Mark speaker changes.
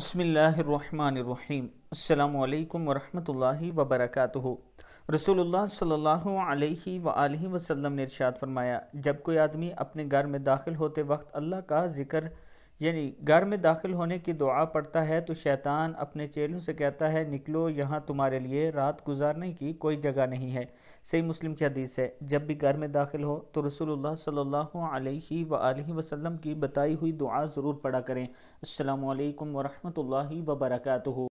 Speaker 1: بسم اللہ الرحمن الرحیم السلام علیکم ورحمۃ اللہ وبرکاتہ رسول اللہ صلی اللہ علیہ وآلہ وسلم نے ارشاد فرمایا جب کوئی آدمی اپنے گھر میں داخل ہوتے وقت اللہ کا ذکر यानी घर में दाखिल होने की दुआ पड़ता है तो शैतान अपने चेलों से कहता है निकलो यहाँ तुम्हारे लिए रात गुजारने की कोई जगह नहीं है सही मुस्लिम की हदीस है जब भी घर में दाखिल हो तो रसूलुल्लाह सल्लल्लाहु अलैहि वसल्लम वसल्लम की बताई हुई दुआ ज़रूर पढ़ा करें असलकम वरहमल वबरकू